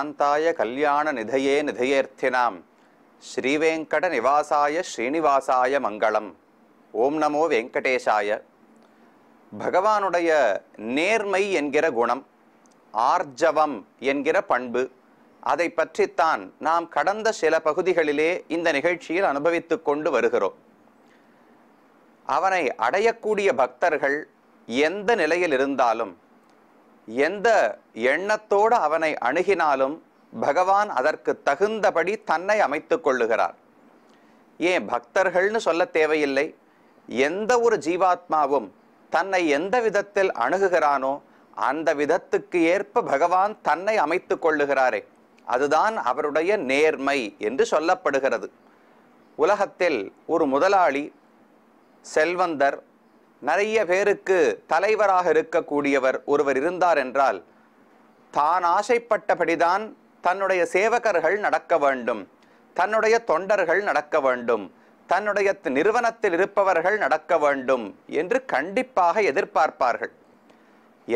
சாந்தாய கல்யாண நிதையே நிதையேர்த்தினாம் ஸ்ரீவேங்கட நிவாசாய ஸ்ரீனிவாசாய மங்களம் ஓம் நமோ வெங்கடேஷாய பகவானுடைய நேர்மை என்கிற குணம் ஆர்ஜவம் என்கிற பண்பு அதை பற்றித்தான் நாம் கடந்த சில பகுதிகளிலே இந்த நிகழ்ச்சியில் அனுபவித்து கொண்டு வருகிறோம் அவனை அடையக்கூடிய பக்தர்கள் எந்த நிலையில் இருந்தாலும் எந்த எண்ணத்தோடு அவனை அணுகினாலும் பகவான் அதற்கு தகுந்தபடி தன்னை அமைத்து கொள்ளுகிறார் ஏன் பக்தர்கள்னு சொல்ல தேவையில்லை எந்த ஒரு ஜீவாத்மாவும் தன்னை எந்த விதத்தில் அணுகுகிறானோ அந்த விதத்துக்கு ஏற்ப பகவான் தன்னை அமைத்து கொள்ளுகிறாரே அதுதான் அவருடைய நேர்மை என்று சொல்லப்படுகிறது உலகத்தில் ஒரு முதலாளி செல்வந்தர் நிறைய பேருக்கு தலைவராக இருக்கக்கூடியவர் ஒருவர் இருந்தார் என்றால் தான் ஆசைப்பட்டபடிதான் தன்னுடைய சேவகர்கள் நடக்க வேண்டும் தன்னுடைய தொண்டர்கள் நடக்க வேண்டும் தன்னுடைய நிறுவனத்தில் இருப்பவர்கள் நடக்க வேண்டும் என்று கண்டிப்பாக எதிர்பார்ப்பார்கள்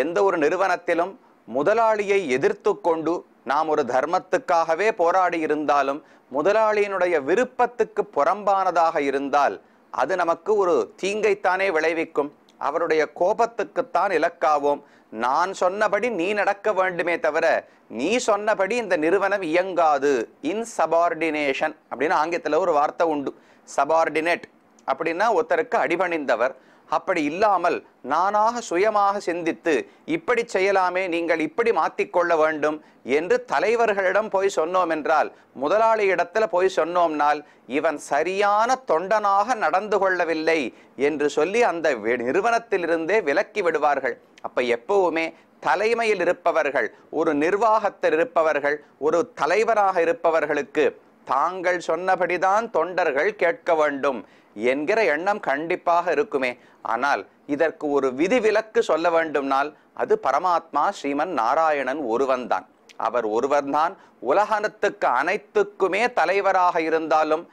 எந்த ஒரு நிறுவனத்திலும் முதலாளியை எதிர்த்து கொண்டு நாம் ஒரு தர்மத்துக்காகவே போராடி இருந்தாலும் முதலாளியினுடைய விருப்பத்துக்கு புறம்பானதாக இருந்தால் அது நமக்கு ஒரு தீங்கைத்தானே விளைவிக்கும் அவருடைய கோபத்துக்குத்தான் இலக்காவோம் நான் சொன்னபடி நீ நடக்க வேண்டுமே தவிர நீ சொன்னபடி இந்த நிறுவனம் இயங்காது இன்சபார்டினேஷன் அப்படின்னு ஆங்கிலத்தில் ஒரு வார்த்தை உண்டு சபார்டினேட் அப்படின்னா ஒருத்தருக்கு அடிபணிந்தவர் அப்படி இல்லாமல் நானாக சுயமாக சிந்தித்து இப்படி செய்யலாமே நீங்கள் இப்படி மாற்றிக்கொள்ள வேண்டும் என்று தலைவர்களிடம் போய் சொன்னோம் என்றால் முதலாளி இடத்துல போய் சொன்னோம்னால் இவன் சரியான தொண்டனாக நடந்து கொள்ளவில்லை என்று சொல்லி அந்த நிறுவனத்திலிருந்தே விலக்கி விடுவார்கள் அப்போ எப்பவுமே தலைமையில் இருப்பவர்கள் ஒரு நிர்வாகத்தில் இருப்பவர்கள் ஒரு தலைவராக இருப்பவர்களுக்கு தாங்கள் சொன்னபடிதான் தொண்டர்கள் கேட்க வேண்டும் என்கிற எண்ணம் கண்டிப்பாக இருக்குமே ஆனால் இதற்கு ஒரு விதிவிலக்கு சொல்ல வேண்டும்னால் அது பரமாத்மா ஸ்ரீமன் நாராயணன் ஒருவன்தான் அவர் ஒருவர்தான் உலகனத்துக்கு அனைத்துக்குமே தலைவராக இருந்தாலும்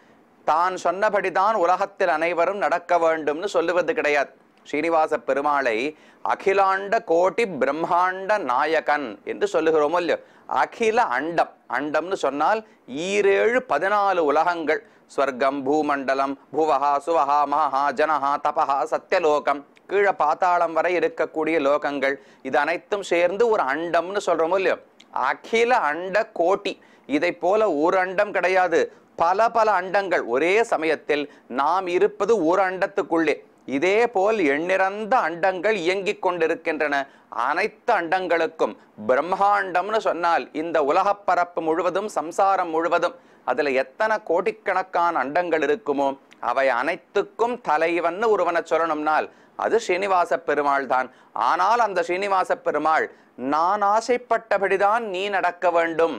தான் சொன்னபடிதான் உலகத்தில் அனைவரும் நடக்க வேண்டும்னு சொல்லுவது கிடையாது ஸ்ரீனிவாச பெருமாளை அகிலாண்ட கோட்டி பிரம்மாண்ட நாயகன் என்று சொல்லுகிறோமோ இல்லையோ அகில அண்டம் அண்டம்னு சொன்னால் ஈரேழு பதினாலு உலகங்கள் ஸ்வர்கம் பூமண்டலம் புவஹா சுவஹா மகா ஜனஹா தபஹா சத்தியலோகம் கீழே பாத்தாளம் வரை இருக்கக்கூடிய லோகங்கள் இது அனைத்தும் சேர்ந்து ஒரு அண்டம்னு சொல்கிறோமோ இல்லையோ அகில அண்ட கோட்டி இதை போல ஒரு அண்டம் கிடையாது பல பல அண்டங்கள் ஒரே சமயத்தில் நாம் இருப்பது ஒரு அண்டத்துக்குள்ளே இதே போல் எண்ணிறந்த அண்டங்கள் இயங்கிக் கொண்டிருக்கின்றன அனைத்து அண்டங்களுக்கும் பிரம்மாண்டம்னு சொன்னால் இந்த உலகப்பரப்பு முழுவதும் சம்சாரம் முழுவதும் அதில் எத்தனை கோடிக்கணக்கான அண்டங்கள் இருக்குமோ அவை அனைத்துக்கும் தலைவன் ஒருவனை சொல்லணும்னால் அது ஸ்ரீனிவாச பெருமாள் தான் ஆனால் அந்த ஸ்ரீனிவாச பெருமாள் நான் ஆசைப்பட்டபடிதான் நீ நடக்க வேண்டும்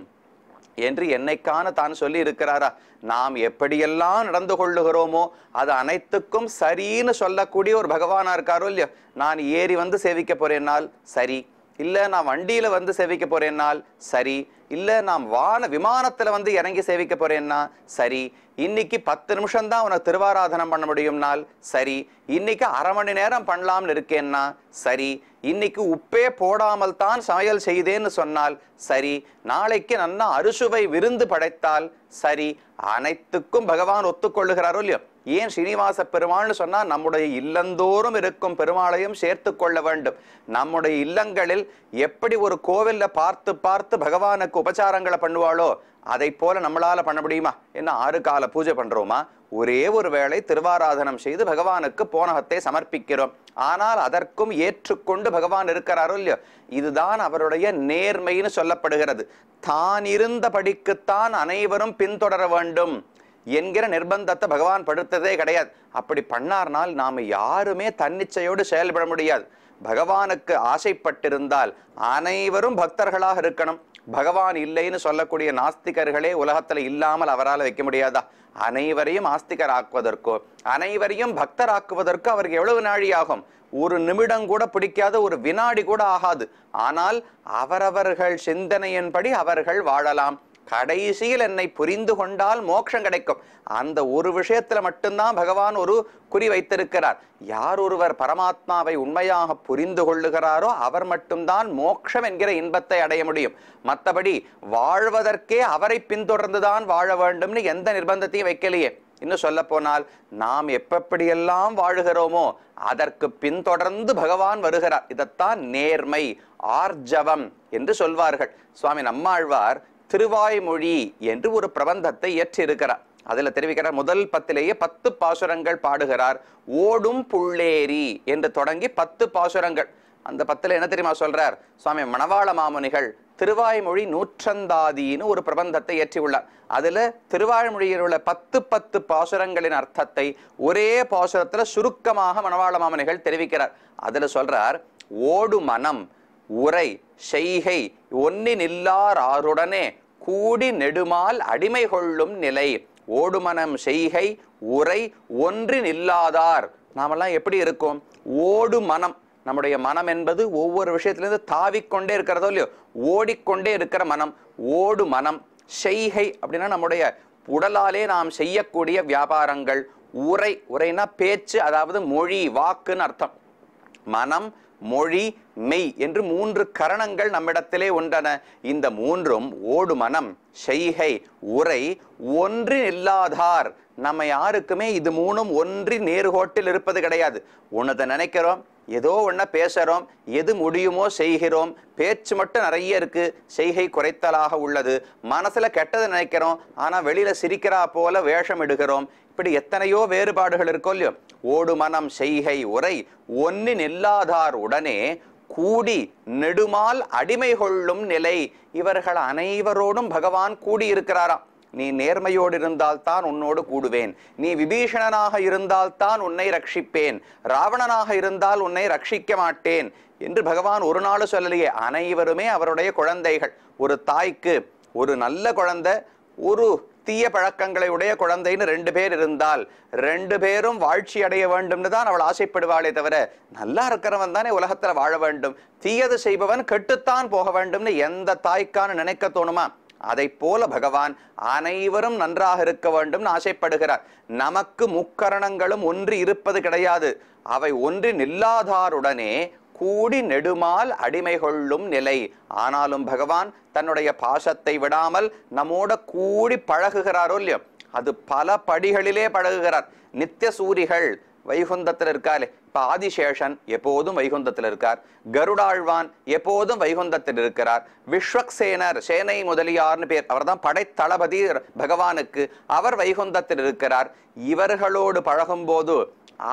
என்று என்னைக்கான தான் சொல்லி இருக்கிறாரா நாம் எப்படியெல்லாம் நடந்து கொள்ளுகிறோமோ அது அனைத்துக்கும் சரின்னு சொல்லக்கூடிய ஒரு பகவானா இருக்காரோ இல்லையோ நான் ஏறி வந்து சேவிக்க போறேன்னால் சரி இல்லை நான் வண்டியில் வந்து சேவிக்க போகிறேன்னால் சரி இல்லை நான் வான விமானத்தில் வந்து இறங்கி சேவிக்க போகிறேன்னா சரி இன்னைக்கு பத்து நிமிஷம்தான் தான் உனக்கு திருவாராதனம் பண்ண முடியும்னால் சரி இன்னைக்கு அரை மணி நேரம் பண்ணலாம்னு இருக்கேன்னா சரி இன்னைக்கு உப்பே போடாமல் தான் சமையல் செய்தேன்னு சொன்னால் சரி நாளைக்கு நன்னா அறுசுவை விருந்து படைத்தால் சரி அனைத்துக்கும் பகவான் ஒத்துக்கொள்ளுகிறாரோ இல்லையோ ஏன் சீனிவாச பெருமாள்னு சொன்னால் நம்முடைய இல்லந்தோறும் இருக்கும் பெருமாளையும் சேர்த்து கொள்ள வேண்டும் நம்முடைய இல்லங்களில் எப்படி ஒரு கோவிலில் பார்த்து பார்த்து பகவானுக்கு உபச்சாரங்களை பண்ணுவாளோ அதை போல நம்மளால் பண்ண முடியுமா என்ன ஆறு கால பூஜை பண்ணுறோமா ஒரே ஒரு வேளை திருவாராதனம் செய்து பகவானுக்கு போனகத்தை சமர்ப்பிக்கிறோம் ஆனால் அதற்கும் ஏற்றுக்கொண்டு பகவான் இருக்கிறாரோ இல்லையோ இதுதான் அவருடைய நேர்மைன்னு சொல்லப்படுகிறது தான் இருந்தபடிக்குத்தான் அனைவரும் பின்தொடர வேண்டும் என்கிற நிர்பந்தத்தை பகவான் படுத்ததே கிடையாது அப்படி பண்ணார்னால் நாம் யாருமே தன்னிச்சையோடு செயல்பட முடியாது பகவானுக்கு ஆசைப்பட்டிருந்தால் அனைவரும் பக்தர்களாக இருக்கணும் பகவான் இல்லைன்னு சொல்லக்கூடிய நாஸ்திகர்களே உலகத்தில் இல்லாமல் அவரால் வைக்க முடியாதா அனைவரையும் ஆஸ்திகர் ஆக்குவதற்கோ அனைவரையும் பக்தர் ஆக்குவதற்கோ அவருக்கு எவ்வளவு நாழி ஆகும் ஒரு நிமிடம் கூட பிடிக்காத ஒரு வினாடி கூட ஆகாது ஆனால் அவரவர்கள் சிந்தனையின்படி அவர்கள் வாழலாம் கடைசியில் என்னை புரிந்து கொண்டால் மோட்சம் கிடைக்கும் அந்த ஒரு விஷயத்தில் மட்டும்தான் பகவான் ஒரு குறி வைத்திருக்கிறார் யார் ஒருவர் பரமாத்மாவை உண்மையாக புரிந்து கொள்ளுகிறாரோ அவர் மட்டும்தான் மோட்சம் என்கிற இன்பத்தை அடைய முடியும் மற்றபடி வாழ்வதற்கே அவரை பின்தொடர்ந்துதான் வாழ வேண்டும்னு எந்த நிர்பந்தத்தையும் வைக்கலையே இன்னும் சொல்ல போனால் நாம் எப்படியெல்லாம் வாழுகிறோமோ அதற்கு பின்தொடர்ந்து பகவான் வருகிறார் இதைத்தான் நேர்மை ஆர்ஜவம் என்று சொல்வார்கள் சுவாமி நம்மாழ்வார் திருவாய்மொழி என்று ஒரு பிரபந்தத்தை இயற்றியிருக்கிறார் அதில் தெரிவிக்கிறார் முதல் பத்திலேயே பத்து பாசுரங்கள் பாடுகிறார் ஓடும் புள்ளேரி என்று தொடங்கி பத்து பாசுரங்கள் அந்த பத்தில் என்ன தெரியுமா சொல்றார் சுவாமி மணவாள மாமுனிகள் திருவாய்மொழி நூற்றந்தாதின்னு ஒரு பிரபந்தத்தை இயற்றியுள்ளார் அதில் திருவாய்மொழியில் உள்ள பத்து பத்து பாசுரங்களின் அர்த்தத்தை ஒரே பாசுரத்தில் சுருக்கமாக மணவாள மாமனிகள் தெரிவிக்கிறார் அதில் சொல்றார் ஓடு மனம் உரை செய்கை ஒன்னினில்லார் ஆருடனே கூடி நெடுமால் அடிமை கொள்ளும் நிலை ஓடுமனம் செய்கை உரை ஒன்றின் இல்லாதார் நாமெல்லாம் எப்படி இருக்கும் ஓடு மனம் நம்முடைய மனம் என்பது ஒவ்வொரு விஷயத்திலேருந்து தாவிக்கொண்டே இருக்கிறதோ இல்லையோ ஓடிக்கொண்டே இருக்கிற மனம் ஓடு மனம் செய்கை அப்படின்னா நம்முடைய உடலாலே நாம் செய்யக்கூடிய வியாபாரங்கள் உரை உரைனா பேச்சு அதாவது மொழி வாக்குன்னு அர்த்தம் மனம் மொழி மெய் என்று மூன்று கரணங்கள் நம்மிடத்திலே உண்டன இந்த மூன்றும் ஓடு மனம் செய்கை உரை ஒன்று இல்லாதார் நம்ம யாருக்குமே இது மூணும் ஒன்றி நேர்கோட்டில் இருப்பது கிடையாது உனதை நினைக்கிறோம் ஏதோ ஒன்று பேசுகிறோம் எது முடியுமோ செய்கிறோம் பேச்சு மட்டும் நிறைய இருக்குது செய்கை குறைத்தலாக உள்ளது மனசில் கெட்டதை நினைக்கிறோம் ஆனால் வெளியில் சிரிக்கிறா போல வேஷம் இடுகிறோம் இப்படி எத்தனையோ வேறுபாடுகள் இருக்கோ இல்லையோ ஓடு மனம் செய்கை உரை ஒன்னின் இல்லாதார் உடனே கூடி நெடுமால் அடிமை கொள்ளும் நிலை இவர்கள் அனைவரோடும் பகவான் கூடியிருக்கிறாராம் நீ நேர்மையோடு இருந்தால்தான் உன்னோடு கூடுவேன் நீ விபீஷணனாக இருந்தால்தான் உன்னை ரட்சிப்பேன் ராவணனாக இருந்தால் உன்னை ரட்சிக்க மாட்டேன் என்று பகவான் ஒரு நாள் சொல்லலையே அனைவருமே அவருடைய குழந்தைகள் ஒரு தாய்க்கு ஒரு நல்ல குழந்தை ஒரு தீய பழக்கங்களை உடைய குழந்தைன்னு ரெண்டு பேர் இருந்தால் ரெண்டு பேரும் வாழ்ச்சி அடைய வேண்டும்னு தான் அவள் ஆசைப்படுவாளே தவிர நல்லா இருக்கிறவன் தானே உலகத்துல வாழ வேண்டும் தீயது செய்பவன் கெட்டுத்தான் போக வேண்டும்னு எந்த தாய்க்கான நினைக்க தோணுமா அதை போல பகவான் அனைவரும் நன்றாக இருக்க வேண்டும்னு ஆசைப்படுகிறார் நமக்கு முக்கரணங்களும் ஒன்று இருப்பது கிடையாது அவை ஒன்றின் இல்லாதாருடனே கூடி நெடுமால் அடிமை கொள்ளும் நிலை ஆனாலும் பகவான் தன்னுடைய பாசத்தை விடாமல் நம்மோட கூடி பழகுகிறாரோ இல்லையோ அது பல படிகளிலே பழகுகிறார் நித்திய சூரிகள் வைகுந்தத்தில் இருக்காளே இப்ப ஆதிசேஷன் எப்போதும் வைகுந்தத்தில் இருக்கார் கருடாழ்வான் எப்போதும் வைகுந்தத்தில் இருக்கிறார் விஸ்வக்சேனர் சேனை முதலியார்னு பேர் அவர் தான் படைத்தளபதி பகவானுக்கு அவர் வைகுந்தத்தில் இருக்கிறார் இவர்களோடு பழகும் போது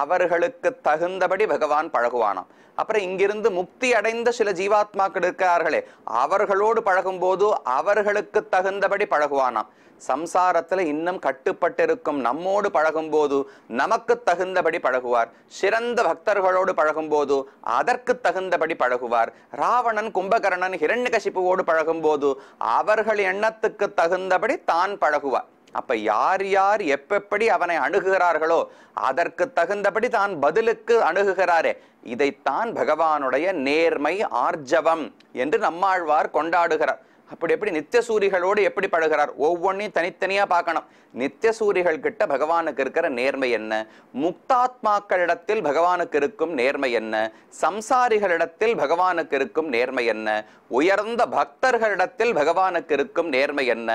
அவர்களுக்கு தகுந்தபடி பகவான் பழகுவானாம் அப்புறம் இங்கிருந்து முக்தி அடைந்த சில ஜீவாத்மாக்கள் இருக்கிறார்களே அவர்களோடு பழகும் போது அவர்களுக்கு தகுந்தபடி பழகுவானாம் சம்சாரத்தில் இன்னும் கட்டுப்பட்டிருக்கும் நம்மோடு பழகும் போது நமக்கு தகுந்தபடி பழகுவார் சிறந்த பக்தர்களோடு பழகும் போது அதற்கு தகுந்தபடி பழகுவார் ராவணன் கும்பகரணன் கசிப்புவோடு பழகும் போது அவர்கள் எண்ணத்துக்கு தகுந்தபடி தான் பழகுவார் அப்ப யார் யார் எப்பெப்படி அவனை அணுகுகிறார்களோ அதற்கு தகுந்தபடி தான் பதிலுக்கு அணுகுகிறாரே இதைத்தான் பகவானுடைய நேர்மை ஆர்ஜவம் என்று நம்மாழ்வார் கொண்டாடுகிறார் அப்படி எப்படி நித்திய சூரிகளோடு எப்படி பழகிறார் ஒவ்வொன்றையும் தனித்தனியா பார்க்கணும் நித்திய சூரிகள் கிட்ட பகவானுக்கு இருக்கிற நேர்மை என்ன முக்தாத்மாக்களிடத்தில் பகவானுக்கு இருக்கும் நேர்மை என்ன சம்சாரிகளிடத்தில் பகவானுக்கு இருக்கும் நேர்மை என்ன உயர்ந்த பக்தர்களிடத்தில் பகவானுக்கு இருக்கும் நேர்மை என்ன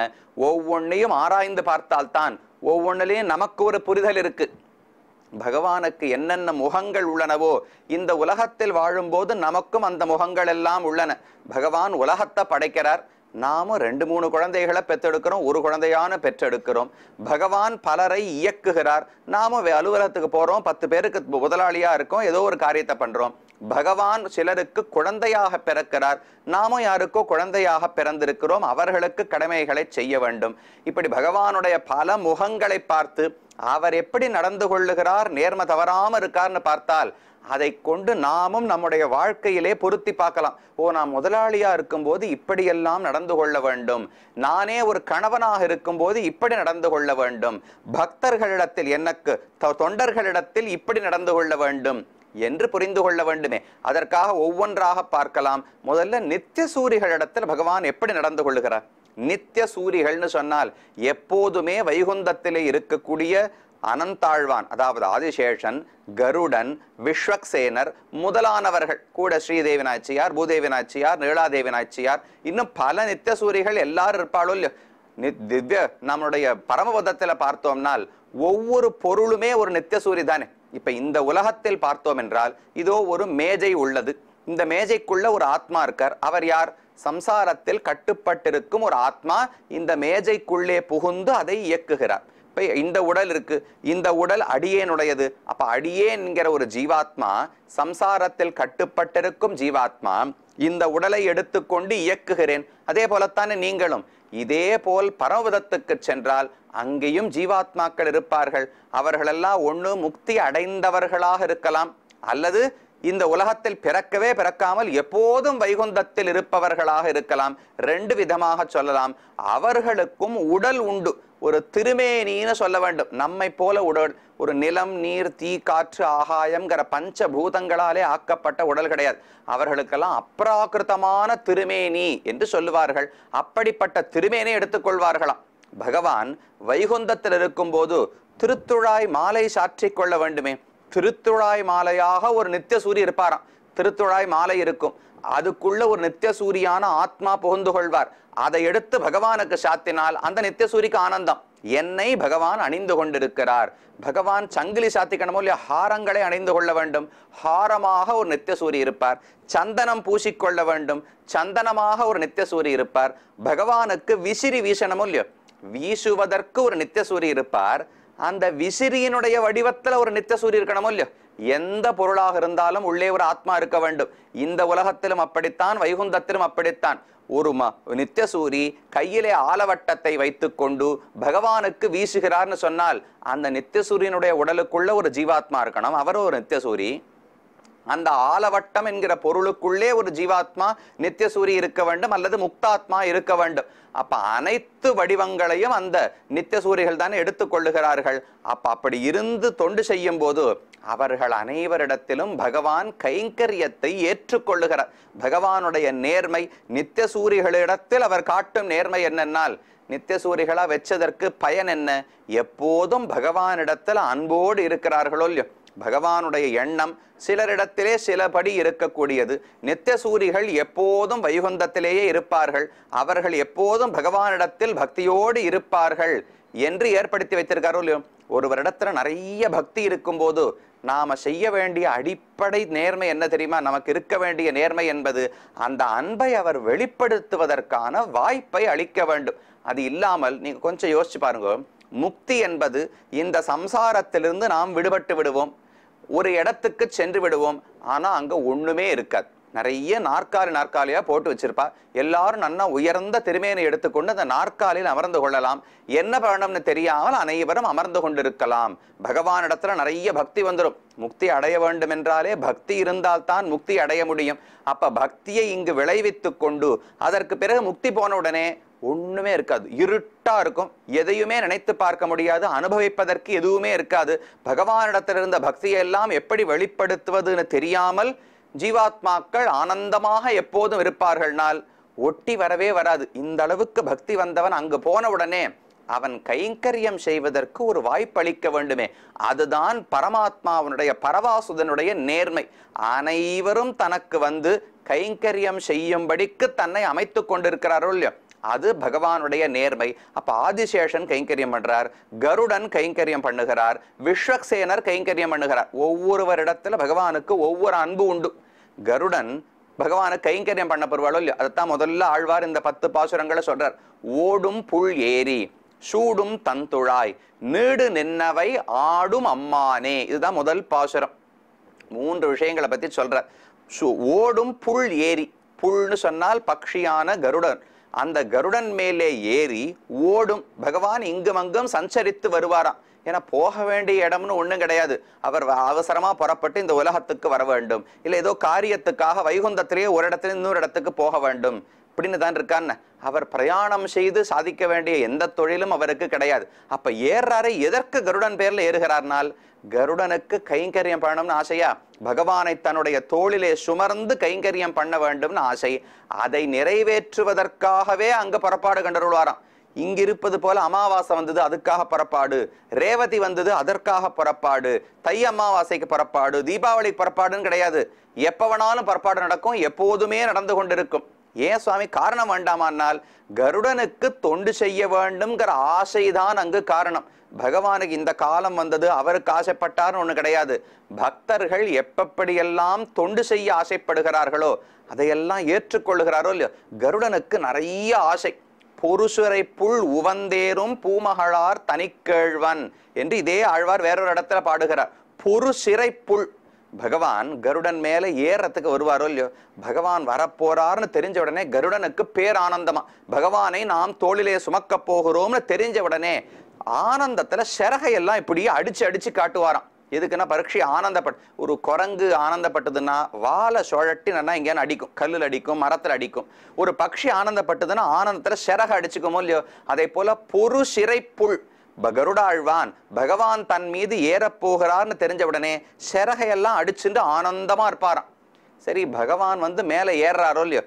ஒவ்வொன்றையும் ஆராய்ந்து பார்த்தால்தான் ஒவ்வொன்றிலையும் நமக்கு ஒரு புரிதல் இருக்கு பகவானுக்கு என்னென்ன முகங்கள் உள்ளனவோ இந்த உலகத்தில் வாழும்போது நமக்கும் அந்த முகங்கள் எல்லாம் உள்ளன பகவான் உலகத்தை படைக்கிறார் நாமும் ரெண்டு மூணு குழந்தைகளை பெற்றெடுக்கிறோம் ஒரு குழந்தையான பெற்றெடுக்கிறோம் பகவான் பலரை இயக்குகிறார் நாமும் அலுவலகத்துக்கு போகிறோம் பத்து பேருக்கு முதலாளியாக இருக்கோம் ஏதோ ஒரு காரியத்தை பண்ணுறோம் பகவான் சிலருக்கு குழந்தையாக பிறக்கிறார் நாமும் யாருக்கோ குழந்தையாக பிறந்திருக்கிறோம் அவர்களுக்கு கடமைகளை செய்ய வேண்டும் இப்படி பகவானுடைய பல முகங்களை பார்த்து அவர் எப்படி நடந்து கொள்ளுகிறார் நேர்ம தவறாமல் இருக்கார்னு பார்த்தால் அதை கொண்டு நாமும் நம்முடைய வாழ்க்கையிலே பொருத்தி பார்க்கலாம் ஓ நான் முதலாளியாக இருக்கும்போது இப்படியெல்லாம் நடந்து கொள்ள வேண்டும் நானே ஒரு கணவனாக இருக்கும்போது இப்படி நடந்து கொள்ள வேண்டும் பக்தர்களிடத்தில் எனக்கு தொண்டர்களிடத்தில் இப்படி நடந்து கொள்ள வேண்டும் என்று புரிந்து கொள்ள வேண்டுமே அதற்காக ஒவ்வொன்றாக பார்க்கலாம் முதல்ல நித்திய சூரிகளிடத்தில் பகவான் எப்படி நடந்து கொள்ளுகிறார் நித்திய சூரிகள்னு சொன்னால் எப்போதுமே வைகுந்தத்திலே இருக்கக்கூடிய அனந்தாழ்வான் அதாவது ஆதிசேஷன் கருடன் விஸ்வக்சேனர் முதலானவர்கள் கூட ஸ்ரீதேவி நாச்சியார் பூதேவி நாச்சியார் நீலாதேவி நாச்சியார் இன்னும் பல நித்தியசூரிகள் எல்லாரும் இருப்பாளோ இல்லையோ திவ்ய நம்மளுடைய பரமபதத்தில் பார்த்தோம்னால் ஒவ்வொரு பொருளுமே ஒரு நித்தியசூரி தானே இப்போ இந்த உலகத்தில் பார்த்தோம் என்றால் இதோ ஒரு மேஜை உள்ளது இந்த மேஜைக்குள்ள ஒரு ஆத்மா இருக்கார் அவர் யார் சம்சாரத்தில் கட்டுப்பட்டிருக்கும் ஒரு ஆத்மா இந்த மேஜைக்குள்ளே புகுந்து அதை இயக்குகிறார் இப்போ இந்த உடல் இருக்கு இந்த உடல் அடியேனுடையது அப்போ அடியேன்கிற ஒரு ஜீவாத்மா சம்சாரத்தில் கட்டுப்பட்டிருக்கும் ஜீவாத்மா இந்த உடலை எடுத்துக்கொண்டு இயக்குகிறேன் அதே போலத்தானே நீங்களும் இதே போல் பரவதத்துக்கு சென்றால் அங்கேயும் ஜீவாத்மாக்கள் இருப்பார்கள் அவர்களெல்லாம் ஒன்று முக்தி அடைந்தவர்களாக இருக்கலாம் அல்லது இந்த உலகத்தில் பிறக்கவே பிறக்காமல் எப்போதும் வைகுந்தத்தில் இருப்பவர்களாக இருக்கலாம் ரெண்டு விதமாக சொல்லலாம் அவர்களுக்கும் உடல் உண்டு ஒரு திருமேனின்னு சொல்ல வேண்டும் நம்மை போல உடல் ஒரு நிலம் நீர் தீ காற்று ஆகாயங்கிற பஞ்ச பூதங்களாலே ஆக்கப்பட்ட உடல் கிடையாது அவர்களுக்கெல்லாம் அப்ராகிருத்தமான திருமேனி என்று சொல்லுவார்கள் அப்படிப்பட்ட திருமேனி எடுத்துக்கொள்வார்களாம் பகவான் வைகுந்தத்தில் இருக்கும்போது திருத்துழாய் மாலை சாற்றி கொள்ள வேண்டுமே திருத்துழாய் மாலையாக ஒரு நித்திய சூரிய இருப்பாராம் திருத்துழாய் மாலை இருக்கும் அதுக்குள்ள ஒரு நித்திய சூரியான ஆத்மா புகுந்து கொள்வார் அதை எடுத்து பகவானுக்கு சாத்தினால் அந்த நித்தியசூரிக்கு ஆனந்தம் என்னை பகவான் அணிந்து கொண்டிருக்கிறார் பகவான் சங்கிலி சாத்திக்கணுமோ இல்லையா ஹாரங்களை அணிந்து கொள்ள வேண்டும் ஹாரமாக ஒரு நித்தியசூரி இருப்பார் சந்தனம் பூசிக்கொள்ள வேண்டும் சந்தனமாக ஒரு நித்தியசூரி இருப்பார் பகவானுக்கு விசிறி வீசணுமோ இல்லையோ வீசுவதற்கு ஒரு நித்தியசூரி இருப்பார் அந்த விசிறியினுடைய வடிவத்தில் ஒரு நித்தியசூரி இருக்கணுமோ இல்லையோ எந்த பொருளாக இருந்தாலும் உள்ளே ஒரு ஆத்மா இருக்க வேண்டும் இந்த உலகத்திலும் அப்படித்தான் வைகுந்தத்திலும் அப்படித்தான் ஒரு நித்தியசூரி கையிலே ஆலவட்டத்தை வைத்துக்கொண்டு பகவானுக்கு வீசுகிறார்னு சொன்னால் அந்த நித்தியசூரியனுடைய உடலுக்குள்ள ஒரு ஜீவாத்மா இருக்கணும் அவர் ஒரு நித்தியசூரி அந்த ஆலவட்டம் என்கிற பொருளுக்குள்ளே ஒரு ஜீவாத்மா நித்தியசூரி இருக்க வேண்டும் அல்லது முக்தாத்மா இருக்க வேண்டும் அப்ப அனைத்து வடிவங்களையும் அந்த நித்தியசூரிகள் தானே எடுத்துக்கொள்ளுகிறார்கள் அப்ப அப்படி இருந்து தொண்டு செய்யும் போது அவர்கள் அனைவரிடத்திலும் பகவான் கைங்கரியத்தை ஏற்றுக்கொள்ளுகிறார் பகவானுடைய நேர்மை நித்தியசூரிகளிடத்தில் அவர் காட்டும் நேர்மை என்னென்னால் நித்தியசூரிகளா வச்சதற்கு பயன் என்ன எப்போதும் பகவானிடத்தில் அன்போடு இருக்கிறார்களோ இல்லையோ பகவானுடைய எண்ணம் சிலரிடத்திலே சிலபடி இருக்கக்கூடியது நித்தியசூரிகள் எப்போதும் வைகுந்தத்திலேயே இருப்பார்கள் அவர்கள் எப்போதும் பகவானிடத்தில் பக்தியோடு இருப்பார்கள் என்று ஏற்படுத்தி வைத்திருக்காரோ இல்லையோ ஒருவரிடத்துல நிறைய பக்தி இருக்கும்போது நாம் செய்ய வேண்டிய அடிப்படை நேர்மை என்ன தெரியுமா நமக்கு இருக்க வேண்டிய நேர்மை என்பது அந்த அன்பை அவர் வெளிப்படுத்துவதற்கான வாய்ப்பை அளிக்க வேண்டும் அது இல்லாமல் நீங்கள் கொஞ்சம் யோசிச்சு பாருங்க முக்தி என்பது இந்த சம்சாரத்திலிருந்து நாம் விடுபட்டு விடுவோம் ஒரு இடத்துக்கு சென்று விடுவோம் ஆனால் அங்கே ஒன்றுமே இருக்காது நிறைய நாற்காலி நாற்காலியாக போட்டு வச்சிருப்பா எல்லாரும் நன்னா உயர்ந்த திருமேனை எடுத்துக்கொண்டு அந்த நாற்காலியில் அமர்ந்து கொள்ளலாம் என்ன பண்ணணும்னு தெரியாமல் அனைவரும் அமர்ந்து கொண்டிருக்கலாம் பகவான் இடத்துல நிறைய பக்தி வந்துடும் முக்தி அடைய வேண்டும் என்றாலே பக்தி இருந்தால்தான் முக்தி அடைய முடியும் அப்ப பக்தியை இங்கு விளைவித்து கொண்டு அதற்கு பிறகு முக்தி போன உடனே ஒன்றுமே இருக்காது இருட்டாக இருக்கும் எதையுமே நினைத்து பார்க்க முடியாது அனுபவிப்பதற்கு எதுவுமே இருக்காது பகவானிடத்தில் இருந்த பக்தியை எல்லாம் எப்படி வெளிப்படுத்துவதுன்னு தெரியாமல் ஜீவாத்மாக்கள் ஆனந்தமாக எப்போதும் இருப்பார்கள்னால் ஒட்டி வரவே வராது இந்த அளவுக்கு பக்தி வந்தவன் அங்கு போன உடனே அவன் கைங்கரியம் செய்வதற்கு ஒரு வாய்ப்பளிக்க வேண்டுமே அதுதான் பரமாத்மாவனுடைய பரவாசுதனுடைய நேர்மை அனைவரும் தனக்கு வந்து கைங்கரியம் செய்யும்படிக்கு தன்னை அமைத்து கொண்டிருக்கிறாரோ இல்லையோ அது பகவானுடைய நேர்மை அப்ப ஆதிசேஷன் கைங்கரியம் பண்றார் கருடன் கைங்கரியம் பண்ணுகிறார் விஸ்வக்சேனர் கைங்கரியம் பண்ணுகிறார் ஒவ்வொருவரிடத்துல பகவானுக்கு ஒவ்வொரு அன்பு உண்டு கருடன் பகவானுக்கு கைங்கரியம் பண்ண பெறுவாளோ இல்லையோ அதைத்தான் முதல்ல ஆழ்வார் இந்த பத்து பாசுரங்களை சொல்றார் ஓடும் புல் ஏரி சூடும் தந்துழாய் நீடு நின்னவை ஆடும் அம்மானே இதுதான் முதல் பாசுரம் மூன்று விஷயங்களை பற்றி சொல்ற ஓடும் புல் ஏரி புல்னு சொன்னால் பக்ஷியான கருடன் அந்த கருடன் மேலே ஏறி ஓடும் பகவான் இங்கும் அங்கும் சஞ்சரித்து வருவாராம் ஏன்னா போக வேண்டிய இடம்னு ஒன்றும் கிடையாது அவர் அவசரமாக புறப்பட்டு இந்த உலகத்துக்கு வர வேண்டும் இல்லை ஏதோ காரியத்துக்காக வைகுந்தத்திலேயே ஒரு இடத்துல இன்னொரு இடத்துக்கு போக வேண்டும் இப்படின்னு தான் இருக்கான்னு அவர் பிரயாணம் செய்து சாதிக்க வேண்டிய எந்த தொழிலும் அவருக்கு கிடையாது அப்போ ஏறாரு எதற்கு கருடன் பேரில் ஏறுகிறார்னால் கருடனுக்கு கைங்கரியம் பண்ணணும்னு ஆசையா பகவானை தன்னுடைய தோளிலே சுமர்ந்து கைங்கரியம் பண்ண வேண்டும்னு ஆசை அதை நிறைவேற்றுவதற்காகவே அங்கே புறப்பாடு கண்டருள்வாராம் இருப்பது போல அமாவாசை வந்தது அதுக்காக புறப்பாடு ரேவதி வந்தது அதற்காக புறப்பாடு தை அமாவாசைக்கு புறப்பாடு தீபாவளி புறப்பாடுன்னு கிடையாது எப்போ வேணாலும் புறப்பாடு நடக்கும் எப்போதுமே நடந்து கொண்டிருக்கும் ஏன் சுவாமி காரணம் வேண்டாமானால் கருடனுக்கு தொண்டு செய்ய வேண்டும்ங்கிற ஆசைதான் அங்கு காரணம் பகவானுக்கு இந்த காலம் வந்தது அவருக்கு ஆசைப்பட்டார்னு ஒன்று கிடையாது பக்தர்கள் எப்பப்படியெல்லாம் தொண்டு செய்ய ஆசைப்படுகிறார்களோ அதையெல்லாம் ஏற்றுக்கொள்கிறாரோ இல்லையோ கருடனுக்கு நிறைய ஆசை பொருசுரை புல் உவந்தேரும் பூமகளார் தனிக்கேழ்வன் என்று இதே ஆழ்வார் வேறொரு இடத்துல பாடுகிறார் பொறு சிறை புல் பகவான் கருடன் மேலே ஏறத்துக்கு வருவாரோ இல்லையோ பகவான் வரப்போறாருன்னு தெரிஞ்ச உடனே கருடனுக்கு பேரானந்தமா பகவானை நாம் தோளிலே சுமக்க போகிறோம்னு தெரிஞ்ச உடனே ஆனந்தத்துல சிறகையெல்லாம் இப்படியே அடிச்சு அடிச்சு காட்டுவாராம் எதுக்குன்னா பரீட்சி ஆனந்தப்பட் ஒரு குரங்கு ஆனந்தப்பட்டதுன்னா வாழை சுழட்டி நல்லா எங்கேயானு அடிக்கும் கல்லில் அடிக்கும் மரத்தில் அடிக்கும் ஒரு பக்ஷி ஆனந்தப்பட்டதுன்னா ஆனந்தத்தில் சிறக அடிச்சுக்குமோ இல்லையோ அதே போல் பொறு சிறைப்புள் கருடாழ்வான் பகவான் தன் மீது ஏறப்போகிறார்னு தெரிஞ்ச உடனே சிறகையெல்லாம் அடிச்சுட்டு ஆனந்தமாக இருப்பாராம் சரி பகவான் வந்து மேலே ஏறுறாரோ இல்லையோ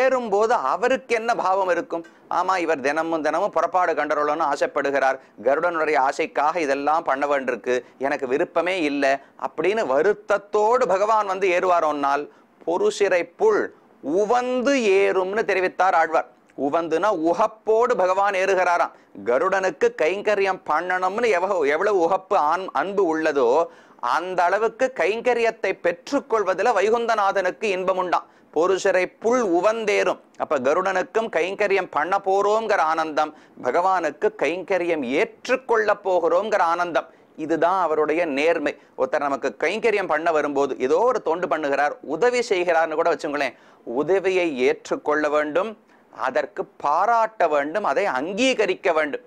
ஏறும்போது அவருக்கு என்ன பாவம் இருக்கும் ஆமாம் இவர் தினமும் தினமும் புறப்பாடு கண்டறோன்னு ஆசைப்படுகிறார் கருடனுடைய ஆசைக்காக இதெல்லாம் பண்ண வேண்டியிருக்கு எனக்கு விருப்பமே இல்லை அப்படின்னு வருத்தத்தோடு பகவான் வந்து ஏறுவாரோன்னால் பொருசிறை புல் உவந்து ஏறும்னு தெரிவித்தார் ஆழ்வார் உவந்துனா உகப்போடு பகவான் ஏறுகிறாராம் கருடனுக்கு கைங்கரியம் பண்ணணும்னு எவ்வளவு உகப்பு அன்பு உள்ளதோ அந்த அளவுக்கு கைங்கரியத்தை பெற்றுக்கொள்வதில் வைகுந்தநாதனுக்கு இன்பம் உண்டாம் புருஷரை புல் உவந்தேறும் அப்ப கருடனுக்கும் கைங்கரியம் பண்ண போறோங்கிற ஆனந்தம் பகவானுக்கு கைங்கரியம் ஏற்றுக்கொள்ள போகிறோங்கிற ஆனந்தம் இதுதான் அவருடைய நேர்மை ஒருத்தர் நமக்கு கைங்கரியம் பண்ண வரும்போது ஏதோ ஒரு தொண்டு பண்ணுகிறார் உதவி செய்கிறார்னு கூட வச்சுங்களேன் உதவியை ஏற்றுக்கொள்ள வேண்டும் அதற்கு பாராட்ட வேண்டும் அதை அங்கீகரிக்க வேண்டும்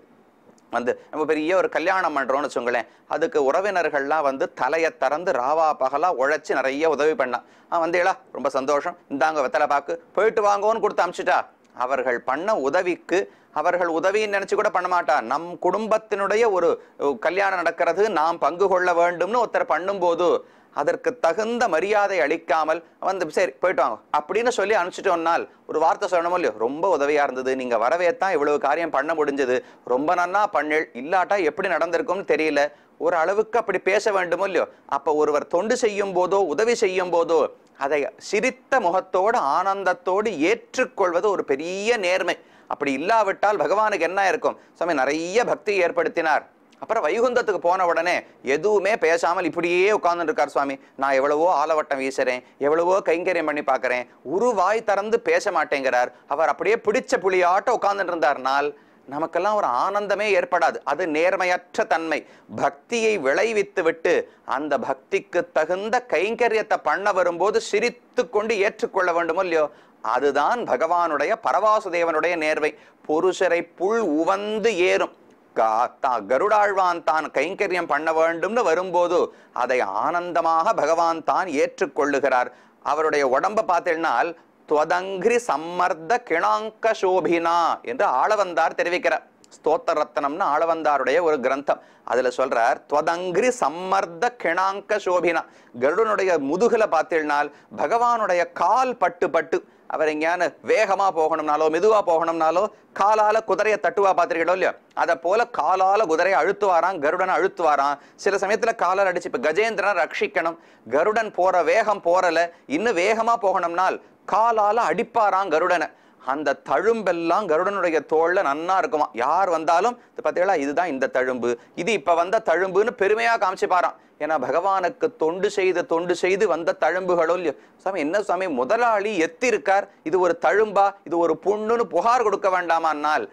வந்து நம்ம பெரிய ஒரு கல்யாணம் பண்ணுறோம்னு வச்சுங்களேன் அதுக்கு உறவினர்கள்லாம் வந்து தலையை திறந்து ராவா பகலா உழைச்சி நிறைய உதவி பண்ணலாம் ஆ வந்தீங்களா ரொம்ப சந்தோஷம் இந்தாங்க வெத்தலை பாக்கு போயிட்டு வாங்கோன்னு கொடுத்து அமிச்சிட்டா அவர்கள் பண்ண உதவிக்கு அவர்கள் உதவின்னு நினச்சி கூட பண்ண மாட்டா நம் குடும்பத்தினுடைய ஒரு கல்யாணம் நடக்கிறது நாம் பங்கு கொள்ள வேண்டும்னு ஒருத்தர் பண்ணும்போது அதற்கு தகுந்த மரியாதை அளிக்காமல் வந்து சரி போயிட்டு வாங்க அப்படின்னு சொல்லி அனுப்பிச்சிட்டோம்னால் ஒரு வார்த்தை சொல்லணுமோ இல்லையோ ரொம்ப உதவியாக இருந்தது நீங்கள் வரவே தான் இவ்வளவு காரியம் பண்ண முடிஞ்சது ரொம்ப நன்னா பண்ணல் இல்லாட்டா எப்படி நடந்திருக்கும்னு தெரியல ஒரு அளவுக்கு அப்படி பேச வேண்டுமோ இல்லையோ அப்போ ஒருவர் தொண்டு செய்யும் போதோ உதவி செய்யும் போதோ அதை சிரித்த முகத்தோடு ஆனந்தத்தோடு ஏற்றுக்கொள்வது ஒரு பெரிய நேர்மை அப்படி இல்லாவிட்டால் பகவானுக்கு என்ன இருக்கும் சுவாமி நிறைய பக்தி ஏற்படுத்தினார் அப்புறம் வைகுந்தத்துக்கு போன உடனே எதுவுமே பேசாமல் இப்படியே உட்கார்ந்துருக்கார் சுவாமி நான் எவ்வளவோ ஆலவட்டம் வீசுறேன் எவ்வளவோ கைங்கரியம் பண்ணி பார்க்குறேன் உருவாய் வாய் திறந்து பேச மாட்டேங்கிறார் அவர் அப்படியே பிடிச்ச புளியாட்ட உட்கார்ந்துட்டு இருந்தார்னால் நமக்கெல்லாம் ஒரு ஆனந்தமே ஏற்படாது அது நேர்மையற்ற தன்மை பக்தியை விளைவித்து விட்டு அந்த பக்திக்கு தகுந்த கைங்கரியத்தை பண்ண வரும்போது சிரித்து கொண்டு ஏற்றுக்கொள்ள வேண்டுமோ இல்லையோ அதுதான் பகவானுடைய பரவாசுதேவனுடைய நேர்வை பொருசரை புல் உவந்து ஏறும் கருடாழ்வான் தான் கைங்கரியம் பண்ண வேண்டும்னு வரும்போது அதை ஆனந்தமாக பகவான் தான் ஏற்றுக்கொள்ளுகிறார் அவருடைய உடம்ப பார்த்தீங்கன்னால் துவதங்கிரி சம்மர்த கிணாங்க சோபினா என்று ஆளவந்தார் தெரிவிக்கிறார் ஸ்தோத்த ரத்தனம்னு ஆளவந்தாருடைய ஒரு கிரந்தம் அதில் சொல்கிறார் துவதங்கிரி சம்மர்த கிணாங்க சோபினா கருடனுடைய முதுகில் பார்த்தீங்கன்னால் பகவானுடைய கால் பட்டு பட்டு அவர் எங்கேயான வேகமாக போகணும்னாலோ மெதுவாக போகணும்னாலோ காலால் குதிரையை தட்டுவா பார்த்துருக்கீங்களோ இல்லையா அதை போல காலால் குதிரையை அழுத்துவாராம் கருடன் அழுத்துவாராம் சில சமயத்தில் காலால் அடிச்சு இப்போ கஜேந்திரனை ரட்சிக்கணும் கருடன் போகிற வேகம் போகிறல இன்னும் வேகமாக போகணும்னால் காலால் அடிப்பாராம் கருடனை அந்த தழும்பெல்லாம் கருடனுடைய தோளில் நன்னா இருக்குமா யார் வந்தாலும் பார்த்தீங்களா இதுதான் இந்த தழும்பு இது இப்போ வந்த தழும்புன்னு பெருமையாக காமிச்சுப்பாராம் ஏன்னா பகவானுக்கு தொண்டு செய்து தொண்டு செய்து வந்த தழும்புகளோ சாமி என்ன சாமி முதலாளி எத்திருக்கார் இது ஒரு தழும்பா இது ஒரு புண்ணுன்னு புகார் கொடுக்க வேண்டாமான்னால்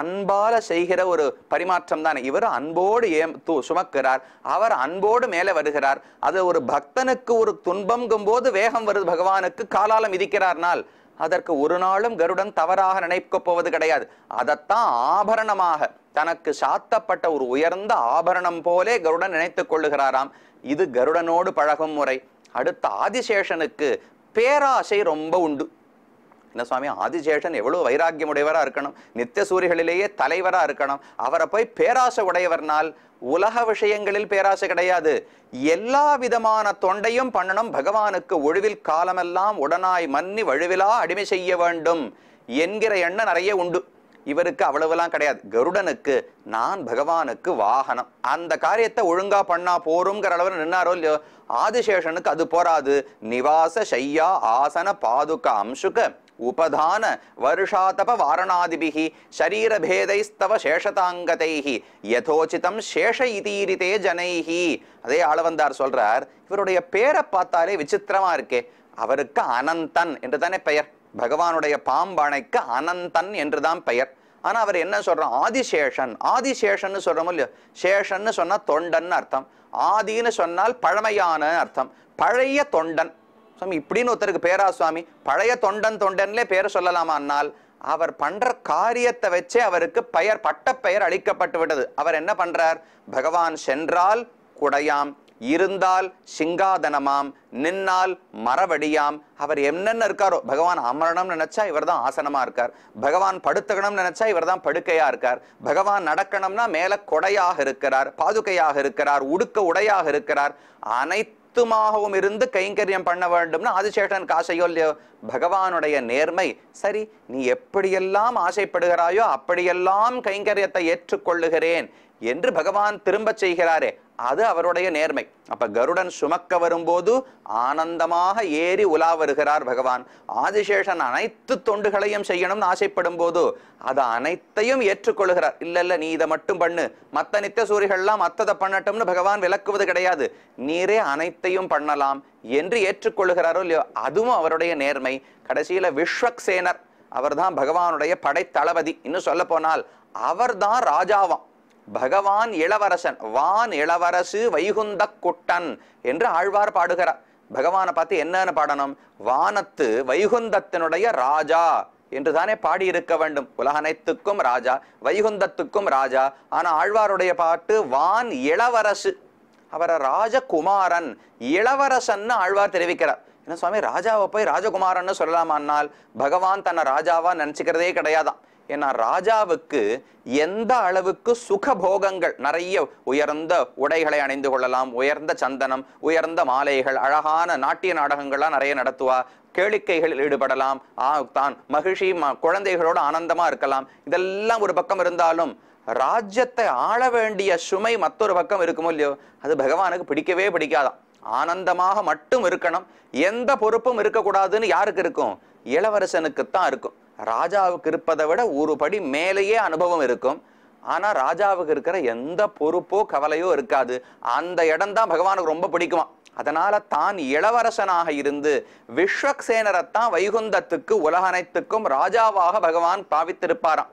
அன்பால செய்கிற ஒரு பரிமாற்றம் தானே இவர் அன்போடு ஏ சுமக்கிறார் அவர் அன்போடு மேலே வருகிறார் அது ஒரு பக்தனுக்கு ஒரு துன்பங்கும் போது வேகம் வருது பகவானுக்கு காலால மிதிக்கிறார்னால் அதற்கு ஒரு நாளும் கருடன் தவறாக நினைக்கப் போவது கிடையாது அதைத்தான் ஆபரணமாக தனக்கு சாத்தப்பட்ட ஒரு உயர்ந்த ஆபரணம் போலே கருடன் நினைத்துக் கொள்ளுகிறாராம் இது கருடனோடு பழகும் முறை அடுத்த ஆதிசேஷனுக்கு பேராசை ரொம்ப உண்டு இந்த சுவாமி ஆதிசேஷன் எவ்வளோ வைராக்கியம் உடையவராக இருக்கணும் நித்திய சூரிகளிலேயே தலைவராக இருக்கணும் அவரை போய் பேராசை உடையவர்னால் உலக விஷயங்களில் பேராசை கிடையாது எல்லா விதமான தொண்டையும் பண்ணணும் பகவானுக்கு ஒழுவில் காலமெல்லாம் உடனாய் மன்னி வழுவிலா அடிமை செய்ய வேண்டும் என்கிற எண்ணம் நிறைய உண்டு இவருக்கு அவ்வளவுலாம் கிடையாது கருடனுக்கு நான் பகவானுக்கு வாகனம் அந்த காரியத்தை ஒழுங்கா பண்ணா போருங்கிற அளவில் நின்னாரோ இல்லையோ ஆதிசேஷனுக்கு அது போராது நிவாச ஷையா ஆசன பாதுகா அம்சுக உபதான வருஷாதப வாரணாதிபிகி சரீரபேதைஸ்தவ சேஷதாங்கதைகி யதோச்சிதம் சேஷ இதீரிதே ஜனைகி அதே ஆளவந்தார் சொல்றார் இவருடைய பேரை பார்த்தாலே விசித்திரமா இருக்கே அவருக்கு அனந்தன் என்று தானே பெயர் பகவானுடைய பாம்பானைக்கு அனந்தன் என்றுதான் பெயர் ஆனா அவர் என்ன சொல்றோம் ஆதிசேஷன் ஆதிசேஷன் சொல்றோம் இல்லையோ சேஷன் சொன்னா தொண்டன் அர்த்தம் ஆதின்னு சொன்னால் பழமையான அர்த்தம் பழைய தொண்டன் சுவாமி இப்படின்னு ஒருத்தருக்கு பேரா சுவாமி பழைய தொண்டன் தொண்டன்லே பேர் சொல்லலாமான்னால் அவர் பண்ற காரியத்தை வச்சே அவருக்கு பெயர் பட்ட பெயர் அளிக்கப்பட்டு விட்டது அவர் என்ன பண்றார் பகவான் சென்றால் குடையாம் இருந்தால் சிங்காதனமாம் நின்னால் மரவடியாம் அவர் என்னென்ன இருக்காரோ பகவான் அமரணம் நினைச்சா இவர் தான் ஆசனமா இருக்கார் பகவான் படுத்துக்கணும் நினைச்சா இவர் தான் படுக்கையா இருக்கார் பகவான் நடக்கணும்னா மேல கொடையாக இருக்கிறார் பாதுகையாக இருக்கிறார் உடுக்க உடையாக இருக்கிறார் அனைத்து பக்துமாகவும் இருந்து கைங்கரியம் பண்ண வேண்டும்னா ஆதிசேஷனுக்கு ஆசையோ இல்லையோ பகவானுடைய நேர்மை சரி நீ எப்படியெல்லாம் ஆசைப்படுகிறாயோ அப்படியெல்லாம் கைங்கரியத்தை ஏற்றுக்கொள்ளுகிறேன் என்று பகவான் திரும்ப செய்கிறாரே அது அவருடைய நேர்மை அப்ப கருடன் சுமக்க வரும்போது ஆனந்தமாக ஏறி உலா வருகிறார் பகவான் ஆதிசேஷன் அனைத்து தொண்டுகளையும் செய்யணும்னு ஆசைப்படும் போது அது அனைத்தையும் ஏற்றுக்கொள்கிறார் இல்ல இல்ல நீ இதை மட்டும் பண்ணு மத்த நித்திய சூரிகள்லாம் மத்ததை பண்ணட்டும்னு பகவான் விளக்குவது கிடையாது நீரே அனைத்தையும் பண்ணலாம் என்று ஏற்றுக்கொள்கிறாரோ இல்லையோ அதுவும் அவருடைய நேர்மை கடைசியில விஸ்வக்சேனர் அவர்தான் பகவானுடைய படைத்தளபதி இன்னும் சொல்ல போனால் அவர்தான் ராஜாவாம் பகவான் இளவரசன் வான் இளவரசு வைகுந்த குட்டன் என்று ஆழ்வார் பாடுகிறார் பகவானை பார்த்து என்னன்னு பாடணும் வானத்து வைகுந்தத்தினுடைய ராஜா என்று தானே பாடியிருக்க வேண்டும் உலகனைத்துக்கும் ராஜா வைகுந்தத்துக்கும் ராஜா ஆனால் ஆழ்வாருடைய பாட்டு வான் இளவரசு அவரை ராஜகுமாரன் இளவரசன்னு ஆழ்வார் தெரிவிக்கிறார் ஏன்னா சுவாமி ராஜாவை போய் ராஜகுமாரன்னு சொல்லலாமான்னால் பகவான் தன்னை ராஜாவா நினச்சிக்கிறதே கிடையாதான் ஏன்னா ராஜாவுக்கு எந்த அளவுக்கு சுகபோகங்கள் நிறைய உயர்ந்த உடைகளை அணிந்து கொள்ளலாம் உயர்ந்த சந்தனம் உயர்ந்த மாலைகள் அழகான நாட்டிய நாடகங்கள்லாம் நிறைய நடத்துவா கேளிக்கைகளில் ஈடுபடலாம் தான் மகிழ்ச்சி குழந்தைகளோடு ஆனந்தமா இருக்கலாம் இதெல்லாம் ஒரு பக்கம் இருந்தாலும் ராஜ்யத்தை ஆள வேண்டிய சுமை மற்றொரு பக்கம் இருக்குமோ இல்லையோ அது பகவானுக்கு பிடிக்கவே பிடிக்காதான் ஆனந்தமாக மட்டும் இருக்கணும் எந்த பொறுப்பும் இருக்கக்கூடாதுன்னு யாருக்கு இருக்கும் இளவரசனுக்குத்தான் இருக்கும் ராஜாவுக்கு இருப்பதை விட ஒரு படி மேலேயே அனுபவம் இருக்கும் ஆனால் ராஜாவுக்கு இருக்கிற எந்த பொறுப்போ கவலையோ இருக்காது அந்த இடம் தான் பகவானுக்கு ரொம்ப பிடிக்குமா அதனால தான் இளவரசனாக இருந்து விஸ்வக்சேனரத்தான் வைகுந்தத்துக்கு உலகனைத்துக்கும் ராஜாவாக பகவான் பாவித்திருப்பாராம்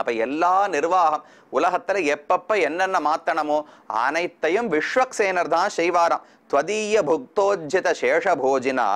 அப்போ எல்லா நிர்வாகம் உலகத்தில் எப்பப்போ என்னென்ன மாத்தணுமோ அனைத்தையும் விஸ்வக்சேனர் தான் செய்வாராம் துவதீய புக்தோஜித போஜினா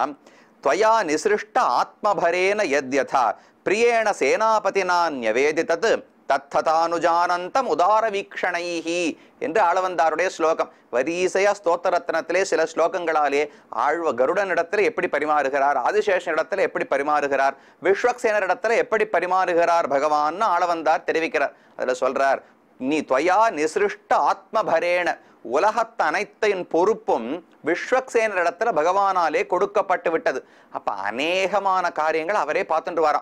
त्वया निसृष्ट आत्मभरेन यद्यथा प्रियेण सेनापतिनान्यवेदि तत् தத்ததானுஜானந்தம் வீக்ஷணைஹி என்று ஆளவந்தாருடைய ஸ்லோகம் வரிசையா ஸ்தோத்தரத்னத்திலே சில ஸ்லோகங்களாலே ஆழ்வ கருடனிடத்தில் எப்படி பரிமாறுகிறார் ஆதிசேஷனிடத்தில் எப்படி பரிமாறுகிறார் விஸ்வக்சேனரிடத்தில் எப்படி பரிமாறுகிறார் பகவான் ஆளவந்தார் தெரிவிக்கிறார் அதில் சொல்றார் நீ துவயா நிசிருஷ்ட ஆத்மபரேன உலகத்து அனைத்தின் பொறுப்பும் விஸ்வக்சேனர் இடத்துல பகவானாலே கொடுக்கப்பட்டு விட்டது அப்போ அநேகமான காரியங்கள் அவரே பார்த்துட்டு வரா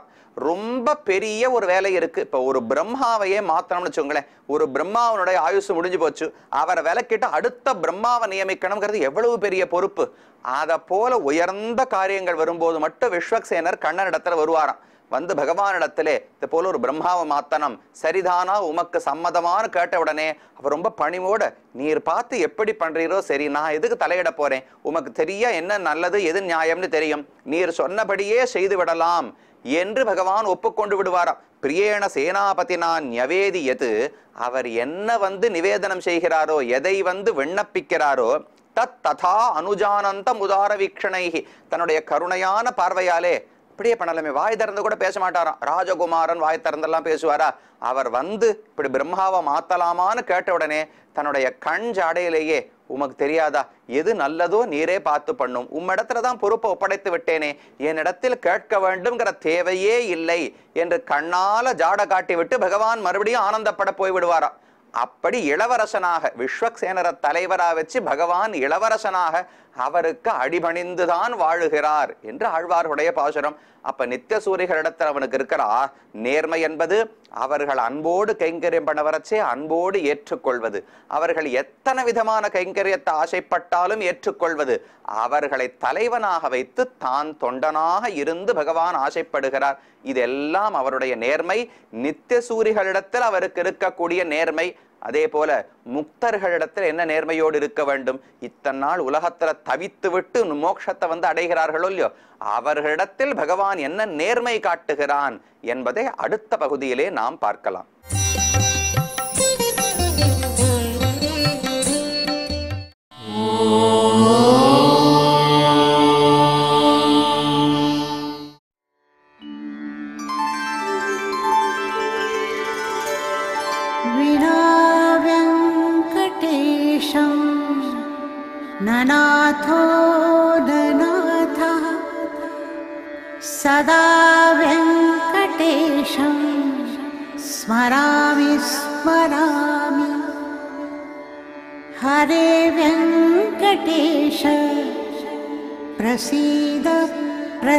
ரொம்ப பெரிய ஒரு வேலை இருக்குது இப்போ ஒரு பிரம்மாவையே மாற்றணும்னு வச்சுக்கோங்களேன் ஒரு பிரம்மாவனுடைய ஆயுசு முடிஞ்சு போச்சு அவரை விலக்கிட்டு அடுத்த பிரம்மாவை நியமிக்கணுங்கிறது எவ்வளவு பெரிய பொறுப்பு அத போல உயர்ந்த காரியங்கள் வரும்போது மட்டும் விஸ்வக்சேனர் இடத்துல வருவாராம் வந்து பகவானிடத்திலே இது போல ஒரு பிரம்மாவை மாத்தனம் சரிதானா உமக்கு சம்மதமானு கேட்ட உடனே அவர் ரொம்ப பணிவோட நீர் பார்த்து எப்படி பண்றீரோ சரி நான் எதுக்கு தலையிட போறேன் உமக்கு தெரியா என்ன நல்லது எது நியாயம்னு தெரியும் நீர் சொன்னபடியே செய்து விடலாம் என்று பகவான் ஒப்புக்கொண்டு விடுவாராம் பிரியேண சேனாபதி நான் எது அவர் என்ன வந்து நிவேதனம் செய்கிறாரோ எதை வந்து விண்ணப்பிக்கிறாரோ தத் ததா அனுஜானந்தம் உதார வீக்ஷணைகி தன்னுடைய கருணையான பார்வையாலே இப்படியே பண்ணலாமே வாய் திறந்து கூட பேச மாட்டாராம் ராஜகுமாரன் வாய் திறந்தெல்லாம் பேசுவாரா அவர் வந்து இப்படி பிரம்மாவை மாத்தலாமான்னு கேட்ட உடனே தன்னுடைய கண் ஜாடையிலேயே உமக்கு தெரியாதா எது நல்லதோ நீரே பார்த்து பண்ணும் உம்மிடத்துல தான் பொறுப்பை ஒப்படைத்து விட்டேனே என்னிடத்தில் கேட்க வேண்டும்ங்கிற தேவையே இல்லை என்று கண்ணால ஜாட காட்டிவிட்டு பகவான் மறுபடியும் ஆனந்தப்பட போய் விடுவாரா அப்படி இளவரசனாக விஸ்வக்சேனர தலைவராக வச்சு பகவான் இளவரசனாக அவருக்கு அடிபணிந்துதான் வாழுகிறார் என்று ஆழ்வார்களுடைய பாசுரம் அப்ப நித்திய சூரிகளிடத்தில் அவனுக்கு இருக்கிறா நேர்மை என்பது அவர்கள் அன்போடு கைங்கரியம் பண்ணவரச்சே அன்போடு ஏற்றுக்கொள்வது அவர்கள் எத்தனை விதமான கைங்கரியத்தை ஆசைப்பட்டாலும் ஏற்றுக்கொள்வது அவர்களை தலைவனாக வைத்து தான் தொண்டனாக இருந்து பகவான் ஆசைப்படுகிறார் இதெல்லாம் அவருடைய நேர்மை நித்திய சூரிகளிடத்தில் அவருக்கு இருக்கக்கூடிய நேர்மை அதே போல முக்தர்களிடத்தில் என்ன நேர்மையோடு இருக்க வேண்டும் இத்தனை நாள் உலகத்துல தவித்து விட்டு மோட்சத்தை வந்து அடைகிறார்களோ இல்லையோ அவர்களிடத்தில் பகவான் என்ன நேர்மை காட்டுகிறான் என்பதை அடுத்த பகுதியிலே நாம் பார்க்கலாம்